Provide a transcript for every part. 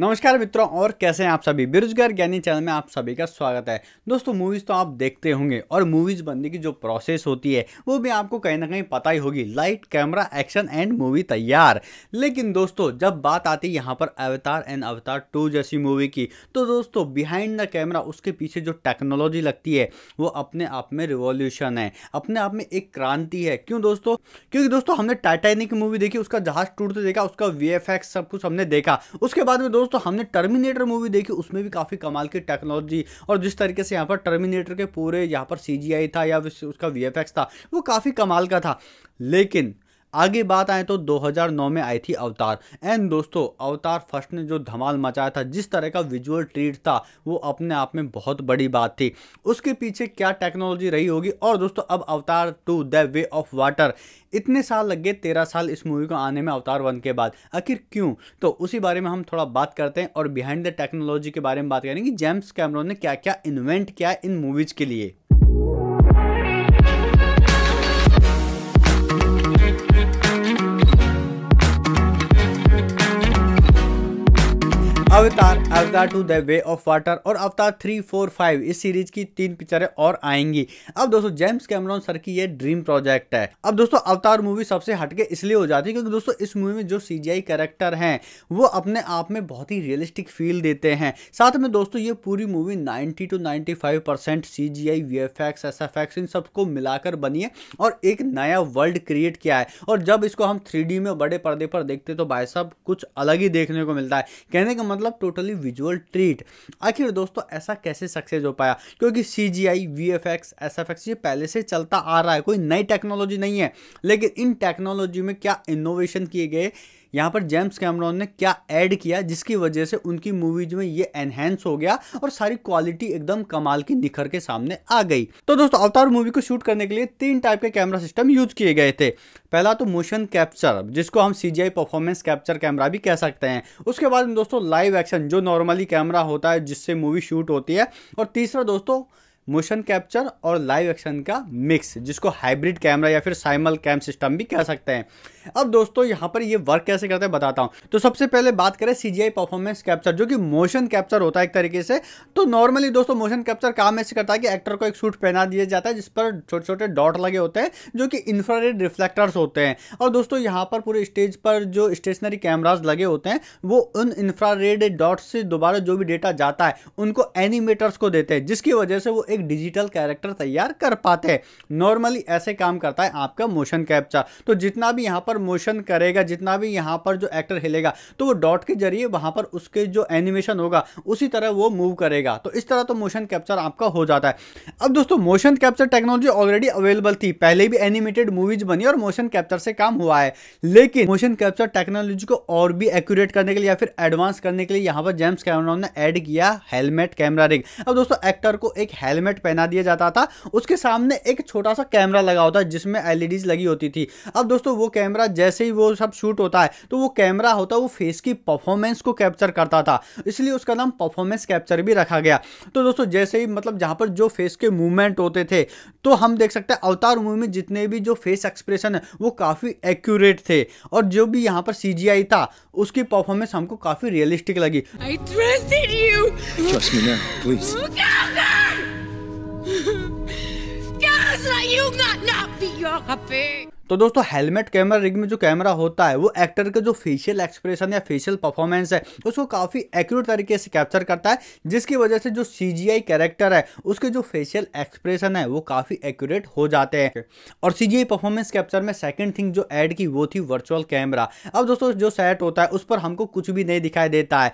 नमस्कार मित्रों और कैसे हैं आप सभी बेरोजगार ज्ञानी चैनल में आप सभी का स्वागत है दोस्तों मूवीज़ तो आप देखते होंगे और मूवीज़ बनने की जो प्रोसेस होती है वो भी आपको कहीं ना कहीं पता ही होगी light camera action and movie तैयार लेकिन दोस्तों जब बात आती है यहाँ पर अवतार एंड अवतार टू जैसी मूवी की तो दोस्तों बिहाइंड द कैमरा उसके पीछे जो टेक्नोलॉजी लगती है वो अपने आप में रिवोल्यूशन है अपने आप में एक क्रांति है क्यों दोस्तों क्योंकि दोस्तों हमने टाइटेनिक मूवी देखी उसका जहाज टूटते देखा उसका वी सब कुछ हमने देखा उसके बाद में दोस्तों दोस्तों हमने टर्मिनेटर मूवी देखी उसमें भी काफ़ी कमाल की टेक्नोलॉजी और जिस तरीके से यहाँ पर टर्मिनेटर के पूरे यहाँ पर सी था या उसका वी था वो काफ़ी कमाल का था लेकिन आगे बात आए तो 2009 में आई थी अवतार एंड दोस्तों अवतार फर्स्ट ने जो धमाल मचाया था जिस तरह का विजुअल ट्रीट था वो अपने आप में बहुत बड़ी बात थी उसके पीछे क्या टेक्नोलॉजी रही होगी और दोस्तों अब Avatar two the way of water इतने साल लग गए तेरह साल इस मूवी को आने में अवतार वन के बाद आखिर क्यों तो उसी बारे में हम थोड़ा बात करते हैं और बिहाइंड द टेक्नोलॉजी के बारे में बात करेंगे जेम्स कैमरोन ने क्या क्या इन्वेंट किया इन मूवीज़ के लिए Avatar Avatar two the way of water और अवतार थ्री फोर फाइव इस सीरीज की तीन पिक्चरें और आएंगी अब दोस्तों जेम्स कैमरॉन सर की ये ड्रीम प्रोजेक्ट है अब दोस्तों अवतार मूवी सबसे हटके इसलिए हो जाती है क्योंकि दोस्तों इस मूवी में जो सीजीआई कैरेक्टर हैं वो अपने आप में बहुत ही रियलिस्टिक फील देते हैं साथ में दोस्तों ये पूरी movie ninety two ninety five percent C G I V F X S F X इन सबको मिलाकर बनी है और एक नया वर्ल्ड क्रिएट किया है और जब इसको हम थ्री में बड़े पर्दे पर देखते तो भाई साहब कुछ अलग ही देखने को मिलता है कहने का मतलब मतलब टोटली विजुअल ट्रीट आखिर दोस्तों ऐसा कैसे सक्सेस हो पाया क्योंकि C G I V F X S F X ये पहले से चलता आ रहा है कोई नई टेक्नोलॉजी नहीं है लेकिन इन टेक्नोलॉजी में क्या इनोवेशन किए गए यहाँ पर जेम्स कैमरॉन ने क्या ऐड किया जिसकी वजह से उनकी मूवीज में ये एनहेंस हो गया और सारी क्वालिटी एकदम कमाल की निखर के सामने आ गई तो दोस्तों अवतार मूवी को शूट करने के लिए तीन टाइप के कैमरा सिस्टम यूज किए गए थे पहला तो मोशन कैप्चर जिसको हम सी परफॉर्मेंस कैप्चर कैमरा भी कह सकते हैं उसके बाद दोस्तों लाइव एक्शन जो नॉर्मली कैमरा होता है जिससे मूवी शूट होती है और तीसरा दोस्तों मोशन कैप्चर और लाइव एक्शन का मिक्स जिसको हाइब्रिड कैमरा या फिर साइमल कैम सिस्टम भी कह सकते हैं अब दोस्तों यहाँ पर ये वर्क कैसे करते हैं बताता हूँ तो सबसे पहले बात करें सी जी परफॉर्मेंस कैप्चर जो कि मोशन कैप्चर होता है एक तरीके से तो नॉर्मली दोस्तों मोशन कैप्चर काम ऐसे करता है कि एक्टर को एक सूट पहना दिया जाता है जिस पर छोटे छोटे डॉट लगे होते हैं जो कि इंफ्रारेड रिफ्लेक्टर्स होते हैं और दोस्तों यहाँ पर पूरे स्टेज पर जो स्टेशनरी कैमराज लगे होते हैं वो उन इंफ्रारेड डॉट से दोबारा जो भी डेटा जाता है उनको एनिमेटर्स को देते हैं जिसकी वजह से वो एक डिजिटल कैरेक्टर तैयार कर पाते हैं नॉर्मली ऐसे काम करता है आपका मोशन कैप्चर तो जितना भी यहाँ पर मोशन करेगा जितना भी यहाँ पर जो एक्टर हिलेगा तो वो डॉट के जरिए वहाँ पर उसके जो एनिमेशन होगा उसी तरह वो मूव करेगा तो इस तरह तो मोशन कैप्चर आपका हो जाता है अब दोस्तों motion capture technology already available थी पहले भी एनिमेटेड मूवीज बनी और मोशन कैप्चर से काम हुआ है लेकिन मोशन कैप्चर टेक्नोलॉजी को और भी एक्यूरेट करने के लिए या फिर एडवांस करने के लिए यहाँ पर जेम्स कैमरा ने ऐड किया हेलमेट कैमरा रिंग अब दोस्तों एक्टर को एक हेलमेट हेलमेट पहना दिया जाता था उसके सामने एक छोटा सा कैमरा लगा होता है जिसमें एल लगी होती थी अब दोस्तों वो कैमरा जैसे ही वो सब शूट होता है तो वो कैमरा होता है वो फेस की परफॉर्मेंस को कैप्चर करता था इसलिए उसका नाम परफॉर्मेंस कैप्चर भी रखा गया तो दोस्तों जैसे ही मतलब जहाँ पर जो फेस के मूवमेंट होते थे तो हम देख सकते हैं अवतार मूवी में जितने भी जो फेस एक्सप्रेशन है वो काफ़ी एक्यूरेट थे और जो भी यहाँ पर सी था उसकी परफॉर्मेंस हमको काफ़ी रियलिस्टिक लगी I trusted you. Trust me now, please. will not not be your happy. तो दोस्तों हेलमेट कैमरा रिग में जो कैमरा होता है वो एक्टर के जो फेशियल एक्सप्रेशन या फेशियल परफॉर्मेंस है उसको काफ़ी एक्यूरेट तरीके से कैप्चर करता है जिसकी वजह से जो सी जी कैरेक्टर है उसके जो फेशियल एक्सप्रेशन है वो काफ़ी एक्यूरेट हो जाते हैं और सी जी परफॉर्मेंस कैप्चर में सेकेंड थिंग जो ऐड की वो थी वर्चुअल कैमरा अब दोस्तों जो सेट होता है उस पर हमको कुछ भी नहीं दिखाई देता है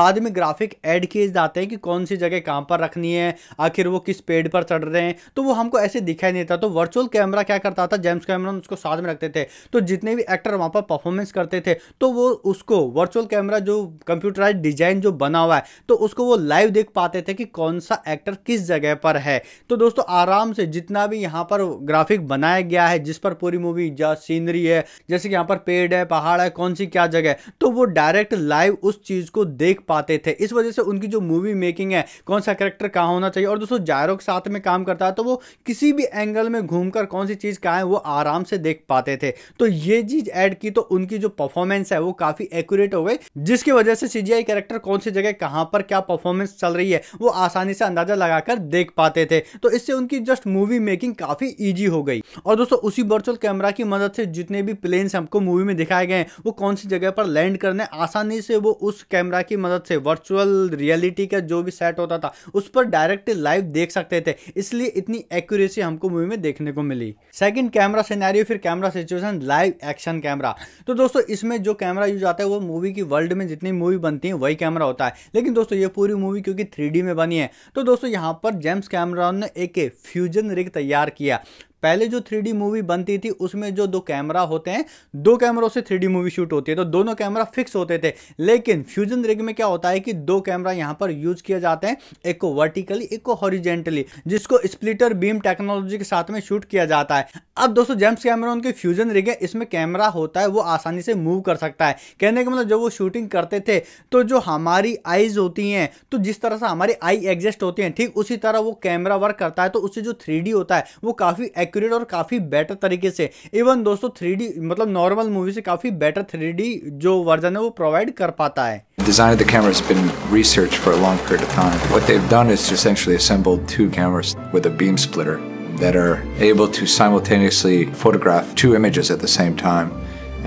बाद में ग्राफिक ऐड किए जाते हैं कि कौन सी जगह कहाँ पर रखनी है आखिर वो किस पेड़ पर चढ़ रहे हैं तो वो हमको ऐसे दिखाई देता तो वर्चुअल कैमरा क्या करता था जेम्स कैमरा को साथ में रखते थे तो जितने भी एक्टर वहाँ पर परफॉर्मेंस करते थे तो वो उसको वर्चुअल कैमरा जो कंप्यूटराइज डिजाइन जो बना हुआ है तो उसको वो लाइव देख पाते थे कि कौन सा एक्टर किस जगह पर है तो दोस्तों आराम से जितना भी यहाँ पर ग्राफिक बनाया गया है जिस पर पूरी मूवी जहाँ सीनरी है जैसे कि यहाँ पर पेड़ है पहाड़ है कौन सी क्या जगह है तो वो डायरेक्ट लाइव उस चीज़ को देख पाते थे इस वजह से उनकी जो मूवी मेकिंग है कौन सा करेक्टर कहाँ होना चाहिए और दोस्तों जायरो के साथ में काम करता है तो वो किसी भी एंगल में घूमकर कौन सी चीज़ कहाँ है वो आराम से देख पाते थे तो ये चीज ऐड की तो उनकी जो परफॉर्मेंस है वो काफी एक्यूरेट हो गई जिसकी वजह से सीजीआई कैरेक्टर कौन सी जगह कहां पर क्या परफॉर्मेंस चल रही है वो आसानी से अंदाजा लगाकर देख पाते थे तो इससे उनकी जस्ट मूवी मेकिंग काफी ईजी हो गई और दोस्तों उसी वर्चुअल कैमरा की मदद से जितने भी प्लेन हमको मूवी में दिखाए गए वो कौन सी जगह पर लैंड करने आसानी से वो उस कैमरा की मदद से वर्चुअल रियलिटी का जो भी सेट होता था उस पर डायरेक्ट लाइव देख सकते थे इसलिए इतनी एक्यूरेसी हमको मूवी में देखने को मिली सेकंड कैमरा सिनेरियो फिर camera situation live action camera तो दोस्तों इसमें जो कैमरा यूज आता है वो मूवी की वर्ल्ड में जितनी मूवी बनती है वही कैमरा होता है लेकिन दोस्तों ये पूरी मूवी क्योंकि थ्री में बनी है तो दोस्तों यहाँ पर जेम्स कैमरा ने एक फ्यूजन रिग तैयार किया पहले जो थ्री मूवी बनती थी उसमें जो दो कैमरा होते हैं दो कैमरों से थ्री मूवी शूट होती है तो दोनों कैमरा फिक्स होते थे लेकिन फ्यूजन रिग में क्या होता है कि दो कैमरा यहां पर यूज किया जाते हैं एक को वर्टिकली एक को हॉरिजेंटली जिसको स्प्लिटर बीम टेक्नोलॉजी के साथ में शूट किया जाता है अब दोस्तों जेम्स कैमरा उनके फ्यूजन रिग है इसमें कैमरा होता है वो आसानी से मूव कर सकता है कहने का मतलब जब वो शूटिंग करते थे तो जो हमारी आईज होती हैं तो जिस तरह से हमारी आई एग्जिस्ट होती हैं ठीक उसी तरह वो कैमरा वर्क करता है तो उससे जो थ्री होता है वो काफ़ी एक्यूरेट और काफ़ी बेटर तरीके से इवन दोस्तों थ्री मतलब नॉर्मल मूवी से काफ़ी बेटर थ्री जो वर्जन है वो प्रोवाइड कर पाता है Design of the camera has been researched for a long period of time. What they've done is essentially assembled two cameras with a beam splitter that are able to simultaneously photograph two images at the same time.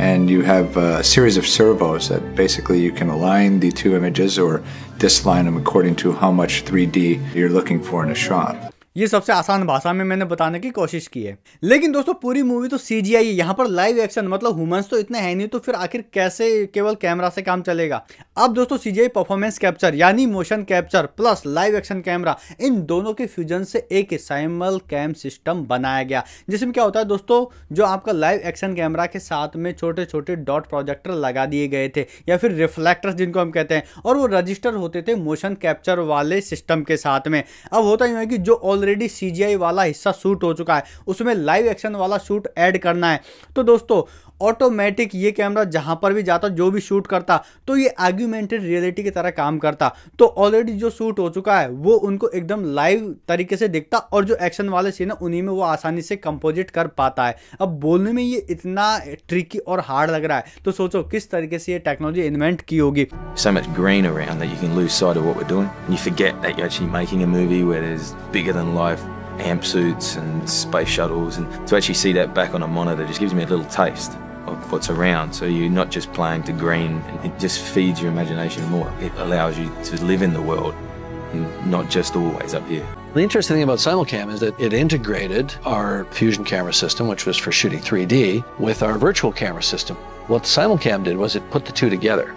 And you have a series of servos that basically you can align the two images or disalign them according to how much 3D you're looking for in a shot. ये सबसे आसान भाषा में मैंने बताने की कोशिश की है लेकिन दोस्तों पूरी मूवी तो सी जी आई है यहाँ पर लाइव एक्शन मतलब ह्यूमंस तो इतने हैं नहीं तो फिर आखिर कैसे केवल कैमरा से काम चलेगा अब दोस्तों C G I performance capture यानी motion capture plus live action camera इन दोनों के फ्यूजन से एक साइमल कैम सिस्टम बनाया गया जिसमें क्या होता है दोस्तों जो आपका लाइव एक्शन कैमरा के साथ में छोटे छोटे डॉट प्रोजेक्टर लगा दिए गए थे या फिर रिफ्लेक्टर्स जिनको हम कहते हैं और वो रजिस्टर होते थे मोशन कैप्चर वाले सिस्टम के साथ में अब होता ही है कि जो ऑल ऑलरेडी सी वाला हिस्सा शूट हो चुका है उसमें लाइव एक्शन वाला शूट ऐड करना है तो दोस्तों ऑटोमेटिक ये कैमरा जहाँ पर भी जाता जो भी शूट करता तो ये आर्ग्यूमेंटेड रियलिटी की तरह काम करता तो ऑलरेडी जो शूट हो चुका है वो उनको एकदम लाइव तरीके से दिखता और जो एक्शन वाले सीन है उन्हीं में वो आसानी से कंपोजिट कर पाता है अब बोलने में ये इतना ट्रिकी और हार्ड लग रहा है तो सोचो किस तरीके से ये टेक्नोलॉजी इन्वेंट की होगी so much green around that you can lose sight of what we're doing. And you forget that you're actually making a movie where there's bigger than life amp suits and space shuttles. And to actually see that back on a monitor just gives me a little taste. of what's around. So you're not just playing to green, it just feeds your imagination more. It allows you to live in the world and not just always up here. The interesting thing about Simulcam is that it integrated our fusion camera system, which was for shooting 3D, with our virtual camera system. What Simulcam did was it put the two together.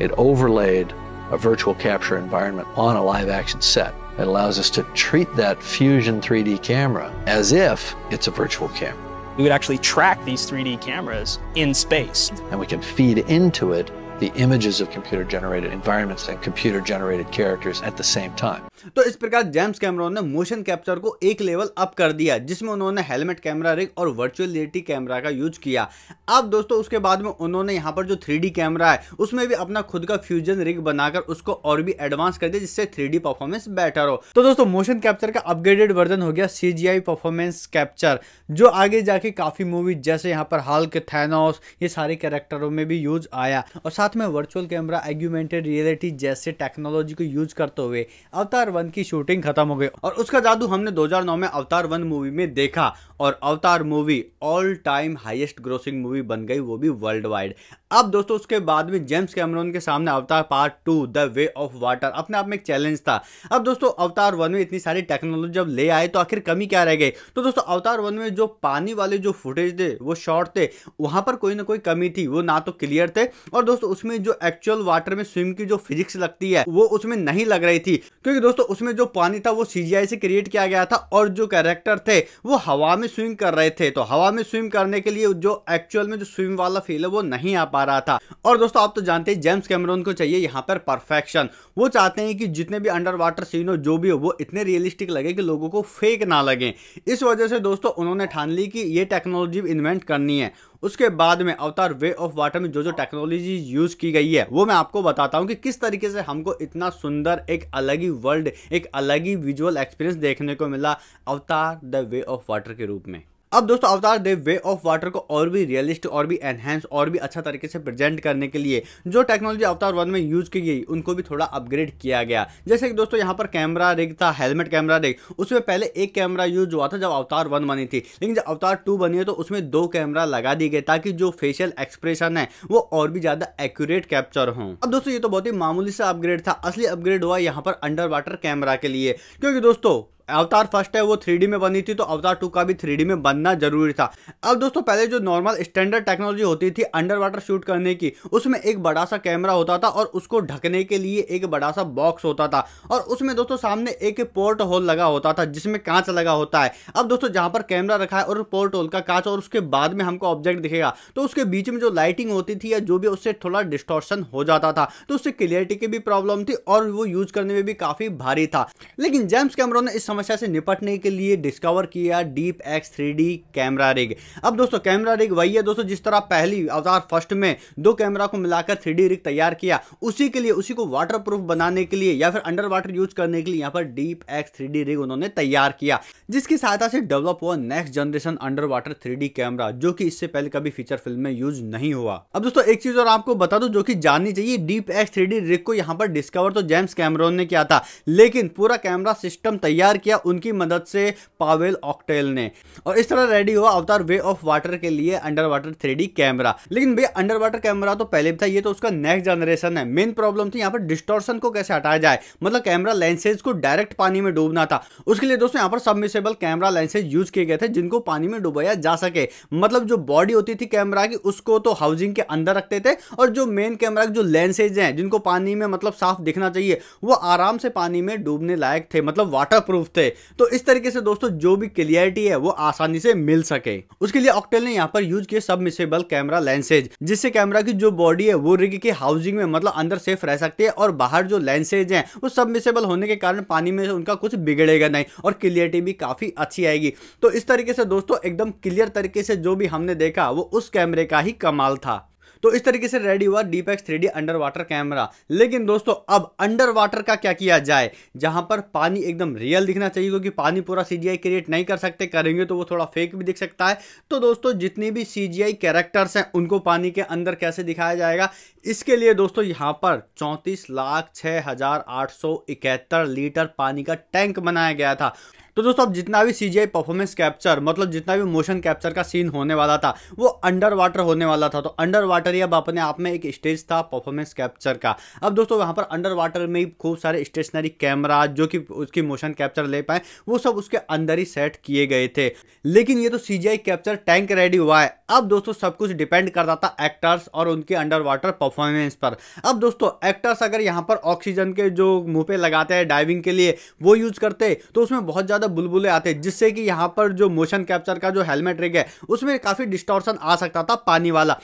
It overlaid a virtual capture environment on a live action set. It allows us to treat that Fusion 3D camera as if it's a virtual camera we would actually track these 3D cameras in space. And we can feed into it the images of computer generated environments and computer generated characters at the same time. तो इस प्रकार James Cameron ने motion capture को एक level up कर दिया जिसमें उन्होंने हेलमेट कैमरा रिग और वर्चुअल रियलिटी कैमरा का यूज किया अब दोस्तों उसके बाद में उन्होंने यहाँ पर जो थ्री कैमरा है उसमें भी अपना खुद का फ्यूजन रिग बनाकर उसको और भी एडवांस कर दिया जिससे थ्री परफॉर्मेंस बेटर हो तो दोस्तों मोशन कैप्चर का अपग्रेडेड वर्जन हो गया सी परफॉर्मेंस कैप्चर जो आगे जाके काफी मूवी जैसे यहाँ पर हाल के थेनोस ये सारे कैरेक्टरों में भी यूज आया और साथ में वर्चुअल कैमरा एग्यूमेंटेड रियलिटी जैसे टेक्नोलॉजी को यूज करते हुए अवतार वन की शूटिंग खत्म हो गई और उसका जादू हमने 2009 में अवतार वन मूवी में देखा और Avatar movie all time highest grossing movie बन गई वो भी वर्ल्ड वाइड अब दोस्तों उसके बाद में जेम्स कैमरोन के सामने Avatar part two the way of water अपने आप में एक चैलेंज था अब दोस्तों अवतार वन में इतनी सारी टेक्नोलॉजी जब ले आए तो आखिर कमी क्या रह गई तो दोस्तों अवतार वन में जो पानी वाले जो फुटेज थे वो शॉर्ट थे वहाँ पर कोई ना कोई कमी थी वो ना तो क्लियर थे और दोस्तों उसमें जो एक्चुअल वाटर में स्विम की जो फिजिक्स लगती है वो उसमें नहीं लग रही थी क्योंकि दोस्तों उसमें जो पानी था वो सीजीआई से क्रिएट किया गया था और जो कैरेक्टर थे वो हवा में स्विम कर रहे थे तो हवा में स्विम करने के लिए जो एक्चुअल में जो स्विम वाला फील है वो नहीं आ पा रहा था और दोस्तों आप तो जानते हैं जेम्स कैमरोन को चाहिए यहाँ पर परफेक्शन वो चाहते हैं कि जितने भी अंडर वाटर सीन हो जो भी हो वो इतने रियलिस्टिक लगे कि लोगों को फेक ना लगे इस वजह से दोस्तों उन्होंने ठान ली कि ये टेक्नोलॉजी इन्वेंट करनी है उसके बाद में अवतार वे ऑफ वाटर में जो जो टेक्नोलॉजी यूज की गई है वो मैं आपको बताता हूँ कि किस तरीके से हमको इतना सुंदर एक अलग ही वर्ल्ड एक अलग ही विजुअल एक्सपीरियंस देखने को मिला अवतार द वे ऑफ वाटर के रूप में अब दोस्तों अवतार देव वे ऑफ वाटर को और भी रियलिस्ट और भी एनहेंस और भी अच्छा तरीके से प्रेजेंट करने के लिए जो टेक्नोलॉजी अवतार वन में यूज की गई उनको भी थोड़ा अपग्रेड किया गया जैसे कि दोस्तों यहाँ पर कैमरा रिग था हेलमेट कैमरा रिग उसमें पहले एक कैमरा यूज हुआ था जब अवतार वन बनी थी लेकिन जब अवतार टू बनी है तो उसमें दो कैमरा लगा दिए गए ताकि जो फेशियल एक्सप्रेशन है वो और भी ज्यादा एक्यूरेट कैप्चर हो अब दोस्तों ये तो बहुत ही मामूली सा अपग्रेड था असली अपग्रेड हुआ यहाँ पर अंडर वाटर कैमरा के लिए क्योंकि दोस्तों अवतार फर्स्ट है वो थ्री में बनी थी तो अवतार टू का भी थ्री में बनना जरूरी था अब दोस्तों पहले जो नॉर्मल स्टैंडर्ड टेक्नोलॉजी होती थी अंडर वाटर शूट करने की उसमें एक बड़ा सा कैमरा होता था और उसको ढकने के लिए एक बड़ा सा बॉक्स होता था और उसमें दोस्तों सामने एक पोर्ट होल लगा होता था जिसमें कांच लगा होता है अब दोस्तों जहां पर कैमरा रखा है और पोर्ट होल का कांच और उसके बाद में हमको ऑब्जेक्ट दिखेगा तो उसके बीच में जो लाइटिंग होती थी या जो भी उससे थोड़ा डिस्टोर्शन हो जाता था तो उससे क्लियरिटी की भी प्रॉब्लम थी और वो यूज करने में भी काफी भारी था लेकिन जेम्स कैमरों ने इस समस्या से निपटने के लिए डिस्कवर किया deep X three camera rig अब दोस्तों कैमरा रिग वही है दोस्तों जिस तरह पहली अवतार फर्स्ट में दो कैमरा को मिलाकर थ्री रिग तैयार किया उसी के लिए उसी को वाटर प्रूफ बनाने के लिए या फिर अंडर वाटर यूज करने के लिए यहाँ पर डीप एक्स थ्री रिग उन्होंने तैयार किया जिसकी सहायता से डेवलप हुआ next generation under water three camera जो कि इससे पहले कभी फीचर फिल्म में यूज नहीं हुआ अब दोस्तों एक चीज और आपको बता दो जो कि जाननी चाहिए डीप एक्स थ्री रिग को यहाँ पर डिस्कवर तो जेम्स कैमरोन ने किया था लेकिन पूरा कैमरा सिस्टम तैयार किया उनकी मदद से पावेल ऑक्टेल ने और इस तरह रेडी हुआ अवतार वे ऑफ वाटर के लिए अंडर वाटर थ्री कैमरा लेकिन भैया अंडर वाटर कैमरा तो पहले भी था ये तो उसका नेक्स्ट जनरेशन है मेन प्रॉब्लम थी यहाँ पर डिस्टोर्सन को कैसे हटाया जाए मतलब कैमरा लेंसेज को डायरेक्ट पानी में डूबना था उसके लिए दोस्तों यहाँ पर सबमिसेबल कैमरा लेंसेज यूज किए गए थे जिनको पानी में डुबाया जा सके मतलब जो बॉडी होती थी कैमरा की उसको तो हाउसिंग के अंदर रखते थे और जो मेन कैमरा जो लेंसेज हैं जिनको पानी में मतलब साफ दिखना चाहिए वो आराम से पानी में डूबने लायक थे मतलब वाटर पूछते तो इस तरीके से दोस्तों जो भी क्लियरिटी है वो आसानी से मिल सके उसके लिए ऑक्टेल ने यहाँ पर यूज किया मिसेबल कैमरा लेंसेज जिससे कैमरा की जो बॉडी है वो रिग की हाउसिंग में मतलब अंदर सेफ रह सकती है और बाहर जो लेंसेज है वो सब मिसेबल होने के कारण पानी में उनका कुछ बिगड़ेगा नहीं और क्लियरिटी भी काफी अच्छी आएगी तो इस तरीके से दोस्तों एकदम क्लियर तरीके से जो भी हमने देखा वो उस कैमरे का ही कमाल था तो इस तरीके से रेडी हुआ DeepX three under water camera लेकिन दोस्तों अब अंडर वाटर का क्या किया जाए जहां पर पानी एकदम रियल दिखना चाहिए क्योंकि पानी पूरा सी क्रिएट नहीं कर सकते करेंगे तो वो थोड़ा फेक भी दिख सकता है तो दोस्तों जितनी भी सी कैरेक्टर्स हैं उनको पानी के अंदर कैसे दिखाया जाएगा इसके लिए दोस्तों यहाँ पर चौंतीस लाख छह हज़ार आठ सौ इकहत्तर लीटर पानी का टैंक बनाया गया था तो दोस्तों अब जितना भी सी परफॉर्मेंस कैप्चर मतलब जितना भी मोशन कैप्चर का सीन होने वाला था वो अंडर वाटर होने वाला था तो अंडर वाटर ही अब अपने आप में एक स्टेज था परफॉर्मेंस कैप्चर का अब दोस्तों वहाँ पर अंडर वाटर में खूब सारे स्टेशनरी कैमरा जो कि उसकी मोशन कैप्चर ले पाए वो सब उसके अंदर ही सेट किए गए थे लेकिन ये तो सी कैप्चर टैंक रेडी हुआ है अब दोस्तों सब कुछ डिपेंड करता था एक्टर्स और उनके अंडर वाटर परफॉर्मेंस पर अब दोस्तों एक्टर्स अगर यहाँ पर ऑक्सीजन के जो मुंह पे लगाते हैं डाइविंग के लिए वो यूज करते तो उसमें बहुत ज़्यादा ज़्यादा बुलबुले आते जिससे कि यहाँ पर जो मोशन कैप्चर का जो हेलमेट रिग है उसमें काफ़ी डिस्टॉर्सन आ सकता था पानी वाला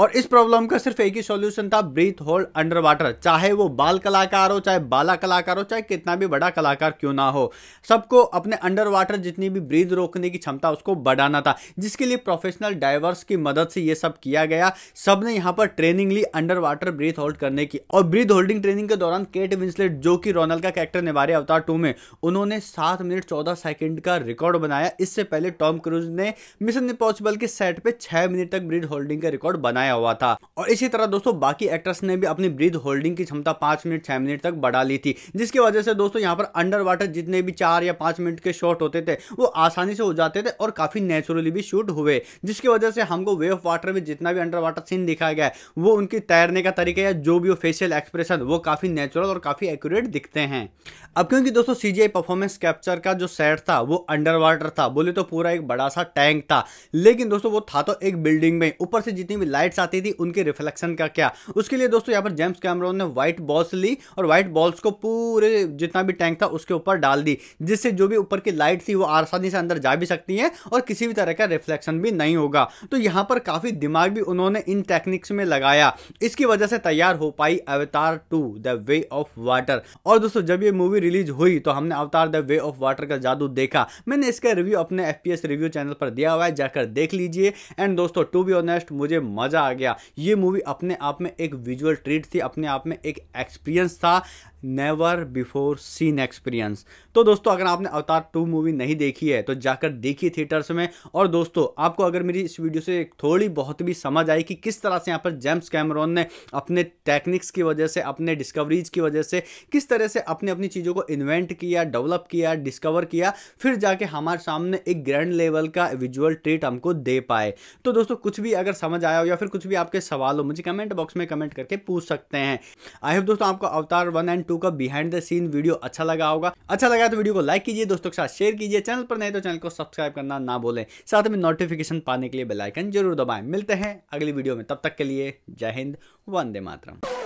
और इस प्रॉब्लम का सिर्फ एक ही सॉल्यूशन था ब्रीथ होल्ड अंडर वाटर चाहे वो बाल कलाकार हो चाहे बाला कलाकार हो चाहे कितना भी बड़ा कलाकार क्यों ना हो सबको अपने अंडर वाटर जितनी भी ब्रीथ रोकने की क्षमता उसको बढ़ाना था जिसके लिए प्रोफेशनल डाइवर्स की मदद से ये सब किया गया सब ने यहाँ पर ट्रेनिंग ली अंडर वाटर ब्रीथ होल्ड करने की और ब्रीथ होल्डिंग ट्रेनिंग के दौरान केट विंसलेट जो कि रोनल का कैरेक्टर निभा अवतार टू में उन्होंने सात मिनट चौदह सेकेंड का रिकॉर्ड बनाया इससे पहले टॉम क्रूज ने मिशन इम्पॉसिबल के सेट पर छह मिनट तक ब्रीथ होल्डिंग का रिकॉर्ड बनाया बनाया हुआ था और इसी तरह दोस्तों बाकी एक्टर्स ने भी अपनी ब्रीद होल्डिंग की क्षमता पांच मिनट छह मिनट तक बढ़ा ली थी जिसकी वजह से दोस्तों यहाँ पर अंडर वाटर जितने भी चार या पांच मिनट के शॉट होते थे वो आसानी से हो जाते थे और काफी नेचुरली भी शूट हुए जिसकी वजह से हमको वे ऑफ वाटर में जितना भी अंडर वाटर सीन दिखाया गया वो उनकी तैरने का तरीका या जो भी फेशियल एक्सप्रेशन वो काफी नेचुरल और काफी एक्यूरेट दिखते हैं अब क्योंकि दोस्तों सीजीआई परफॉर्मेंस कैप्चर का जो सेट था वो अंडर वाटर था बोले तो पूरा एक बड़ा सा टैंक था लेकिन दोस्तों वो था तो एक बिल्डिंग में ऊपर से जितनी भी लाइट लाइट्स आती थी उनके रिफ्लेक्शन का क्या उसके लिए दोस्तों यहाँ पर जेम्स कैमरोन ने व्हाइट बॉल्स ली और व्हाइट बॉल्स को पूरे जितना भी टैंक था उसके ऊपर डाल दी जिससे जो भी ऊपर की लाइट थी वो आसानी से अंदर जा भी सकती है और किसी भी तरह का रिफ्लेक्शन भी नहीं होगा तो यहाँ पर काफ़ी दिमाग भी उन्होंने इन टेक्निक्स में लगाया इसकी वजह से तैयार हो पाई Avatar two the way of water और दोस्तों जब ये मूवी रिलीज हुई तो हमने अवतार द वे ऑफ वाटर का जादू देखा मैंने इसका रिव्यू अपने एफ रिव्यू चैनल पर दिया हुआ है जाकर देख लीजिए एंड दोस्तों टू बी ऑनेस्ट मुझे मजा मज़ा आ गया ये मूवी अपने आप में एक विजुअल ट्रीट थी अपने आप में एक एक्सपीरियंस था नेवर बिफोर सीन एक्सपीरियंस तो दोस्तों अगर आपने अवतार टू मूवी नहीं देखी है तो जाकर देखिए थिएटर्स में और दोस्तों आपको अगर मेरी इस वीडियो से थोड़ी बहुत भी समझ आई कि किस तरह से यहाँ पर जेम्स कैमरॉन ने अपने टेक्निक्स की वजह से अपने डिस्कवरीज की वजह से किस तरह से अपनी अपनी चीज़ों को इन्वेंट किया डेवलप किया डिस्कवर किया फिर जाके हमारे सामने एक ग्रैंड लेवल का विजुअल ट्रीट हमको दे पाए तो दोस्तों कुछ भी अगर समझ आया हो या फिर पर कुछ भी आपके सवाल हो मुझे कमेंट बॉक्स में कमेंट करके पूछ सकते हैं आई होप दोस्तों आपको अवतार वन एंड टू का बिहाइंड द सीन वीडियो अच्छा लगा होगा अच्छा लगा तो वीडियो को लाइक कीजिए दोस्तों के साथ शेयर कीजिए चैनल पर नहीं तो चैनल को सब्सक्राइब करना ना बोले साथ में नोटिफिकेशन पाने के लिए बेलाइकन जरूर दबाएं मिलते हैं अगली वीडियो में तब तक के लिए जय हिंद वंदे मातरम